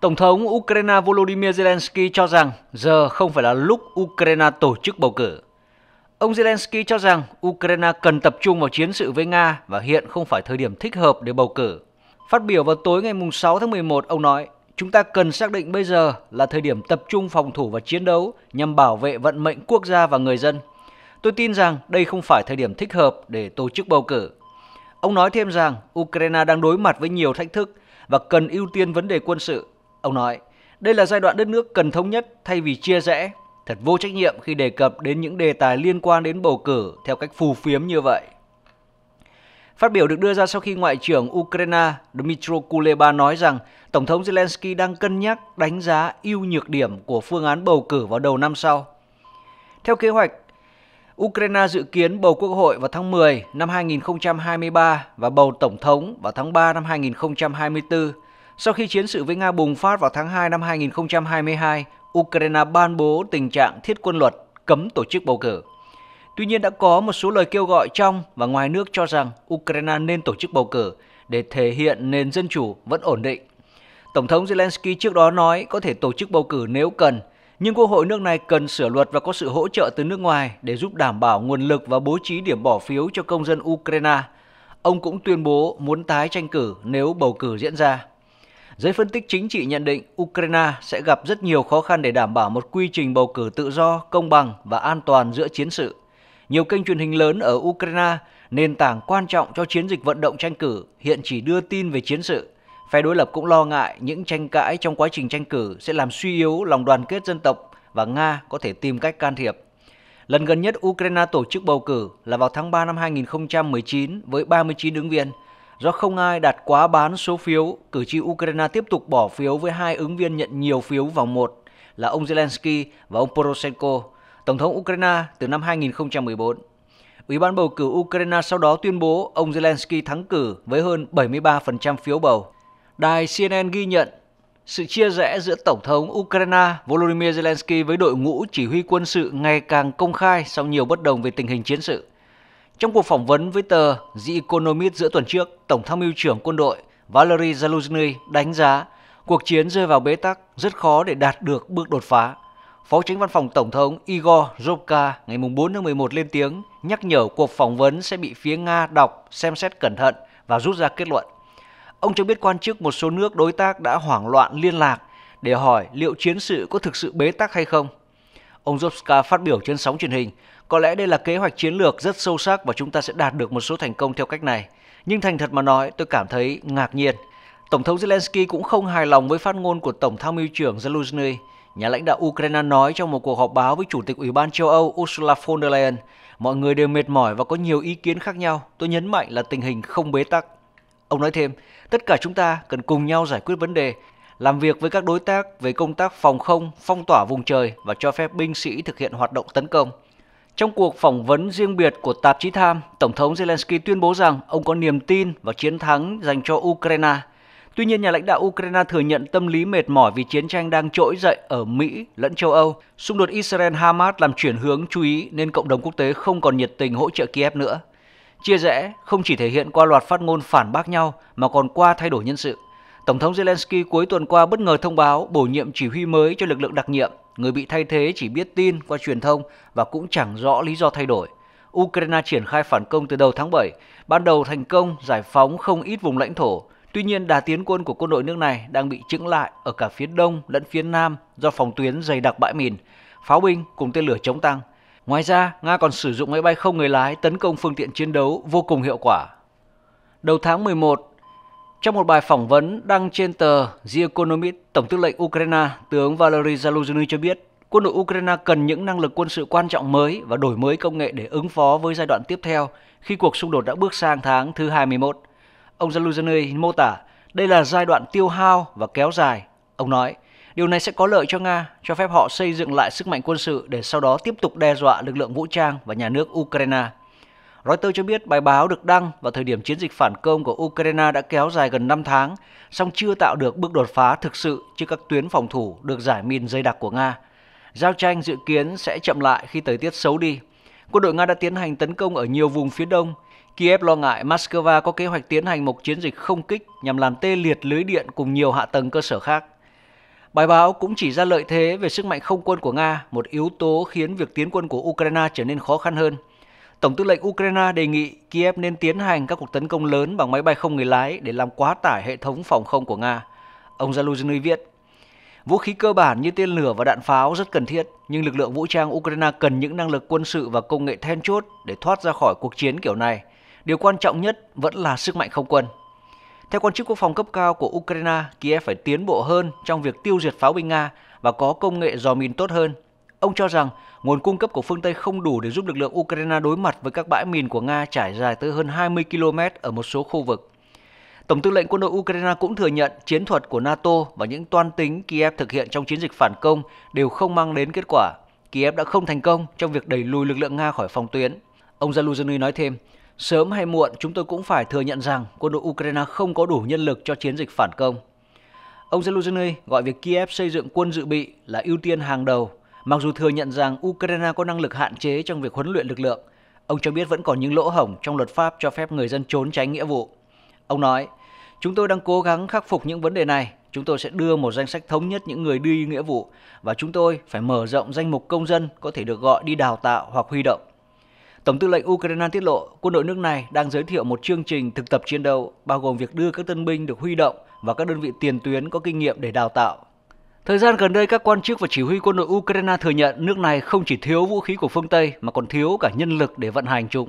Tổng thống Ukraine Volodymyr Zelensky cho rằng giờ không phải là lúc Ukraine tổ chức bầu cử. Ông Zelensky cho rằng Ukraine cần tập trung vào chiến sự với Nga và hiện không phải thời điểm thích hợp để bầu cử. Phát biểu vào tối ngày 6 tháng 11, ông nói, chúng ta cần xác định bây giờ là thời điểm tập trung phòng thủ và chiến đấu nhằm bảo vệ vận mệnh quốc gia và người dân. Tôi tin rằng đây không phải thời điểm thích hợp để tổ chức bầu cử. Ông nói thêm rằng Ukraine đang đối mặt với nhiều thách thức và cần ưu tiên vấn đề quân sự Ông nói, đây là giai đoạn đất nước cần thống nhất thay vì chia rẽ. Thật vô trách nhiệm khi đề cập đến những đề tài liên quan đến bầu cử theo cách phù phiếm như vậy. Phát biểu được đưa ra sau khi Ngoại trưởng Ukraine Dmytro Kuleba nói rằng Tổng thống Zelensky đang cân nhắc đánh giá ưu nhược điểm của phương án bầu cử vào đầu năm sau. Theo kế hoạch, Ukraine dự kiến bầu quốc hội vào tháng 10 năm 2023 và bầu tổng thống vào tháng 3 năm 2024 sau khi chiến sự với Nga bùng phát vào tháng 2 năm 2022, Ukraine ban bố tình trạng thiết quân luật cấm tổ chức bầu cử. Tuy nhiên đã có một số lời kêu gọi trong và ngoài nước cho rằng Ukraine nên tổ chức bầu cử để thể hiện nền dân chủ vẫn ổn định. Tổng thống Zelensky trước đó nói có thể tổ chức bầu cử nếu cần, nhưng Quốc hội nước này cần sửa luật và có sự hỗ trợ từ nước ngoài để giúp đảm bảo nguồn lực và bố trí điểm bỏ phiếu cho công dân Ukraine. Ông cũng tuyên bố muốn tái tranh cử nếu bầu cử diễn ra. Giới phân tích chính trị nhận định Ukraine sẽ gặp rất nhiều khó khăn để đảm bảo một quy trình bầu cử tự do, công bằng và an toàn giữa chiến sự. Nhiều kênh truyền hình lớn ở Ukraine, nền tảng quan trọng cho chiến dịch vận động tranh cử, hiện chỉ đưa tin về chiến sự. Phe đối lập cũng lo ngại những tranh cãi trong quá trình tranh cử sẽ làm suy yếu lòng đoàn kết dân tộc và Nga có thể tìm cách can thiệp. Lần gần nhất Ukraine tổ chức bầu cử là vào tháng 3 năm 2019 với 39 ứng viên – do không ai đặt quá bán số phiếu, cử tri Ukraine tiếp tục bỏ phiếu với hai ứng viên nhận nhiều phiếu vòng một là ông Zelensky và ông Poroshenko, tổng thống Ukraine từ năm 2014. Ủy ban bầu cử Ukraine sau đó tuyên bố ông Zelensky thắng cử với hơn 73% phiếu bầu. Đài CNN ghi nhận sự chia rẽ giữa Tổng thống Ukraine Volodymyr Zelensky với đội ngũ chỉ huy quân sự ngày càng công khai sau nhiều bất đồng về tình hình chiến sự. Trong cuộc phỏng vấn với tờ The Economist giữa tuần trước, Tổng tham mưu trưởng quân đội Valery Zelensky đánh giá cuộc chiến rơi vào bế tắc rất khó để đạt được bước đột phá. Phó tránh văn phòng Tổng thống Igor Zhovka ngày 4 tháng 11 lên tiếng nhắc nhở cuộc phỏng vấn sẽ bị phía Nga đọc, xem xét cẩn thận và rút ra kết luận. Ông cho biết quan chức một số nước đối tác đã hoảng loạn liên lạc để hỏi liệu chiến sự có thực sự bế tắc hay không. Ông Zhovka phát biểu trên sóng truyền hình, có lẽ đây là kế hoạch chiến lược rất sâu sắc và chúng ta sẽ đạt được một số thành công theo cách này. Nhưng thành thật mà nói, tôi cảm thấy ngạc nhiên. Tổng thống Zelensky cũng không hài lòng với phát ngôn của Tổng tham mưu trưởng Zelensky. Nhà lãnh đạo Ukraine nói trong một cuộc họp báo với Chủ tịch Ủy ban châu Âu Ursula von der Leyen, mọi người đều mệt mỏi và có nhiều ý kiến khác nhau. Tôi nhấn mạnh là tình hình không bế tắc. Ông nói thêm, tất cả chúng ta cần cùng nhau giải quyết vấn đề, làm việc với các đối tác về công tác phòng không, phong tỏa vùng trời và cho phép binh sĩ thực hiện hoạt động tấn công. Trong cuộc phỏng vấn riêng biệt của tạp chí Time, Tổng thống Zelensky tuyên bố rằng ông có niềm tin vào chiến thắng dành cho Ukraine. Tuy nhiên, nhà lãnh đạo Ukraine thừa nhận tâm lý mệt mỏi vì chiến tranh đang trỗi dậy ở Mỹ lẫn châu Âu. Xung đột Israel-Hamas làm chuyển hướng chú ý nên cộng đồng quốc tế không còn nhiệt tình hỗ trợ Kiev nữa. Chia rẽ không chỉ thể hiện qua loạt phát ngôn phản bác nhau mà còn qua thay đổi nhân sự. Tổng thống Zelensky cuối tuần qua bất ngờ thông báo bổ nhiệm chỉ huy mới cho lực lượng đặc nhiệm Người bị thay thế chỉ biết tin qua truyền thông và cũng chẳng rõ lý do thay đổi. Ukraine triển khai phản công từ đầu tháng 7, ban đầu thành công giải phóng không ít vùng lãnh thổ. Tuy nhiên, đà tiến quân của quân đội nước này đang bị chững lại ở cả phía đông lẫn phía nam do phòng tuyến dày đặc bãi mìn, pháo binh cùng tên lửa chống tăng. Ngoài ra, Nga còn sử dụng máy bay không người lái tấn công phương tiện chiến đấu vô cùng hiệu quả. Đầu tháng 11, trong một bài phỏng vấn đăng trên tờ The Economist, Tổng tư lệnh Ukraine tướng Valery Zaluzhny cho biết quân đội Ukraine cần những năng lực quân sự quan trọng mới và đổi mới công nghệ để ứng phó với giai đoạn tiếp theo khi cuộc xung đột đã bước sang tháng thứ 21. Ông Zaluzhny mô tả đây là giai đoạn tiêu hao và kéo dài. Ông nói, điều này sẽ có lợi cho Nga, cho phép họ xây dựng lại sức mạnh quân sự để sau đó tiếp tục đe dọa lực lượng vũ trang và nhà nước Ukraine. Reuters cho biết bài báo được đăng vào thời điểm chiến dịch phản công của Ukraine đã kéo dài gần 5 tháng, song chưa tạo được bước đột phá thực sự trước các tuyến phòng thủ được giải mìn dây đặc của Nga. Giao tranh dự kiến sẽ chậm lại khi thời tiết xấu đi. Quân đội Nga đã tiến hành tấn công ở nhiều vùng phía đông. Kiev lo ngại Moscow có kế hoạch tiến hành một chiến dịch không kích nhằm làm tê liệt lưới điện cùng nhiều hạ tầng cơ sở khác. Bài báo cũng chỉ ra lợi thế về sức mạnh không quân của Nga, một yếu tố khiến việc tiến quân của Ukraine trở nên khó khăn hơn. Tổng tư lệnh Ukraine đề nghị Kiev nên tiến hành các cuộc tấn công lớn bằng máy bay không người lái để làm quá tải hệ thống phòng không của Nga. Ông Zaluzhny viết, Vũ khí cơ bản như tên lửa và đạn pháo rất cần thiết, nhưng lực lượng vũ trang Ukraine cần những năng lực quân sự và công nghệ then chốt để thoát ra khỏi cuộc chiến kiểu này. Điều quan trọng nhất vẫn là sức mạnh không quân. Theo quan chức quốc phòng cấp cao của Ukraine, Kiev phải tiến bộ hơn trong việc tiêu diệt pháo binh Nga và có công nghệ dò mìn tốt hơn Ông cho rằng nguồn cung cấp của phương Tây không đủ để giúp lực lượng Ukraine đối mặt với các bãi mìn của Nga trải dài tới hơn 20 km ở một số khu vực. Tổng tư lệnh quân đội Ukraine cũng thừa nhận chiến thuật của NATO và những toan tính Kiev thực hiện trong chiến dịch phản công đều không mang đến kết quả. Kiev đã không thành công trong việc đẩy lùi lực lượng Nga khỏi phòng tuyến. Ông Zaluzhny nói thêm, sớm hay muộn chúng tôi cũng phải thừa nhận rằng quân đội Ukraine không có đủ nhân lực cho chiến dịch phản công. Ông Zelensky gọi việc Kiev xây dựng quân dự bị là ưu tiên hàng đầu Mặc dù thừa nhận rằng Ukraine có năng lực hạn chế trong việc huấn luyện lực lượng, ông cho biết vẫn còn những lỗ hổng trong luật pháp cho phép người dân trốn tránh nghĩa vụ. Ông nói, chúng tôi đang cố gắng khắc phục những vấn đề này. Chúng tôi sẽ đưa một danh sách thống nhất những người đi nghĩa vụ và chúng tôi phải mở rộng danh mục công dân có thể được gọi đi đào tạo hoặc huy động. Tổng tư lệnh Ukraine tiết lộ quân đội nước này đang giới thiệu một chương trình thực tập chiến đấu bao gồm việc đưa các tân binh được huy động và các đơn vị tiền tuyến có kinh nghiệm để đào tạo Thời gian gần đây, các quan chức và chỉ huy quân đội Ukraine thừa nhận nước này không chỉ thiếu vũ khí của phương Tây mà còn thiếu cả nhân lực để vận hành chúng.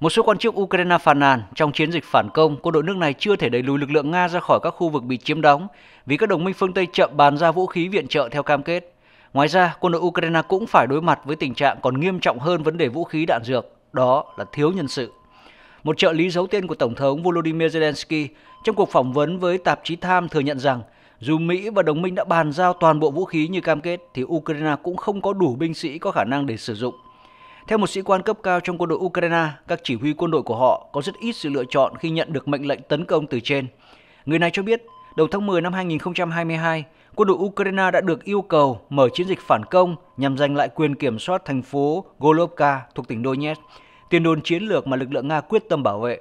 Một số quan chức Ukraine phàn nàn trong chiến dịch phản công, quân đội nước này chưa thể đẩy lùi lực lượng Nga ra khỏi các khu vực bị chiếm đóng vì các đồng minh phương Tây chậm bàn ra vũ khí viện trợ theo cam kết. Ngoài ra, quân đội Ukraine cũng phải đối mặt với tình trạng còn nghiêm trọng hơn vấn đề vũ khí đạn dược, đó là thiếu nhân sự. Một trợ lý giấu tên của Tổng thống Volodymyr Zelensky trong cuộc phỏng vấn với tạp chí Time thừa nhận rằng dù Mỹ và đồng minh đã bàn giao toàn bộ vũ khí như cam kết thì Ukraine cũng không có đủ binh sĩ có khả năng để sử dụng. Theo một sĩ quan cấp cao trong quân đội Ukraine, các chỉ huy quân đội của họ có rất ít sự lựa chọn khi nhận được mệnh lệnh tấn công từ trên. Người này cho biết, đầu tháng 10 năm 2022, quân đội Ukraine đã được yêu cầu mở chiến dịch phản công nhằm giành lại quyền kiểm soát thành phố Golovka thuộc tỉnh Donetsk, tiền đồn chiến lược mà lực lượng Nga quyết tâm bảo vệ.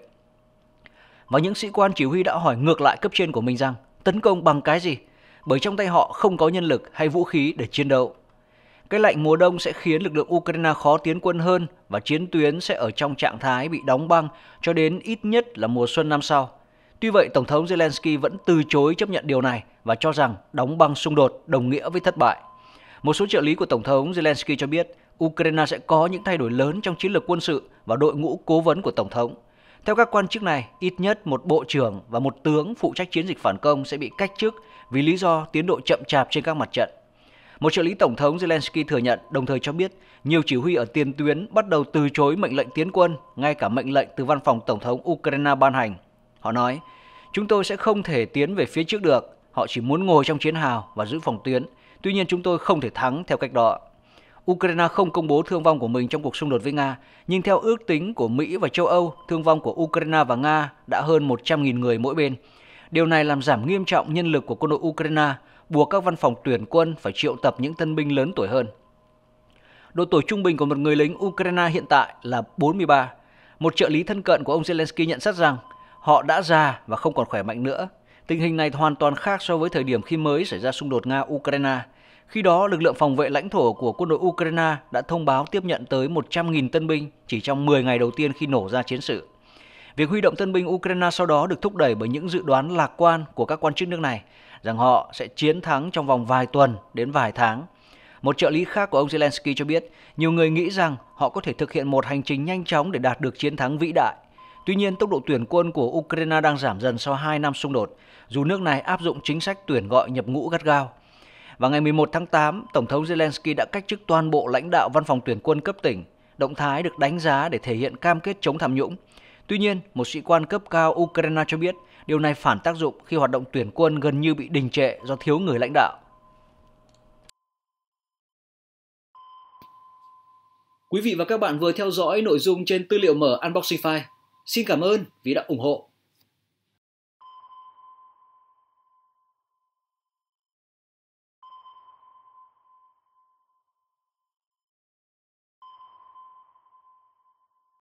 Và những sĩ quan chỉ huy đã hỏi ngược lại cấp trên của mình rằng tấn công bằng cái gì? Bởi trong tay họ không có nhân lực hay vũ khí để chiến đấu. Cái lạnh mùa đông sẽ khiến lực lượng Ukraine khó tiến quân hơn và chiến tuyến sẽ ở trong trạng thái bị đóng băng cho đến ít nhất là mùa xuân năm sau. Tuy vậy, Tổng thống Zelensky vẫn từ chối chấp nhận điều này và cho rằng đóng băng xung đột đồng nghĩa với thất bại. Một số trợ lý của Tổng thống Zelensky cho biết Ukraine sẽ có những thay đổi lớn trong chiến lược quân sự và đội ngũ cố vấn của Tổng thống. Theo các quan chức này, ít nhất một bộ trưởng và một tướng phụ trách chiến dịch phản công sẽ bị cách chức vì lý do tiến độ chậm chạp trên các mặt trận. Một trợ lý tổng thống Zelensky thừa nhận, đồng thời cho biết nhiều chỉ huy ở tiền tuyến bắt đầu từ chối mệnh lệnh tiến quân, ngay cả mệnh lệnh từ văn phòng tổng thống Ukraine ban hành. Họ nói, chúng tôi sẽ không thể tiến về phía trước được, họ chỉ muốn ngồi trong chiến hào và giữ phòng tuyến, tuy nhiên chúng tôi không thể thắng theo cách đó. Ukraine không công bố thương vong của mình trong cuộc xung đột với Nga, nhưng theo ước tính của Mỹ và châu Âu, thương vong của Ukraine và Nga đã hơn 100.000 người mỗi bên. Điều này làm giảm nghiêm trọng nhân lực của quân đội Ukraine, buộc các văn phòng tuyển quân phải triệu tập những tân binh lớn tuổi hơn. Độ tuổi trung bình của một người lính Ukraine hiện tại là 43. Một trợ lý thân cận của ông Zelensky nhận xét rằng họ đã già và không còn khỏe mạnh nữa. Tình hình này hoàn toàn khác so với thời điểm khi mới xảy ra xung đột Nga-Ukraine – khi đó, lực lượng phòng vệ lãnh thổ của quân đội Ukraine đã thông báo tiếp nhận tới 100.000 tân binh chỉ trong 10 ngày đầu tiên khi nổ ra chiến sự. Việc huy động tân binh Ukraine sau đó được thúc đẩy bởi những dự đoán lạc quan của các quan chức nước này rằng họ sẽ chiến thắng trong vòng vài tuần đến vài tháng. Một trợ lý khác của ông Zelensky cho biết, nhiều người nghĩ rằng họ có thể thực hiện một hành trình nhanh chóng để đạt được chiến thắng vĩ đại. Tuy nhiên, tốc độ tuyển quân của Ukraine đang giảm dần sau 2 năm xung đột, dù nước này áp dụng chính sách tuyển gọi nhập ngũ gắt gao. Và ngày 11 tháng 8, Tổng thống Zelensky đã cách chức toàn bộ lãnh đạo văn phòng tuyển quân cấp tỉnh. Động thái được đánh giá để thể hiện cam kết chống tham nhũng. Tuy nhiên, một sĩ quan cấp cao Ukraine cho biết điều này phản tác dụng khi hoạt động tuyển quân gần như bị đình trệ do thiếu người lãnh đạo. Quý vị và các bạn vừa theo dõi nội dung trên tư liệu mở Unboxing File. Xin cảm ơn vì đã ủng hộ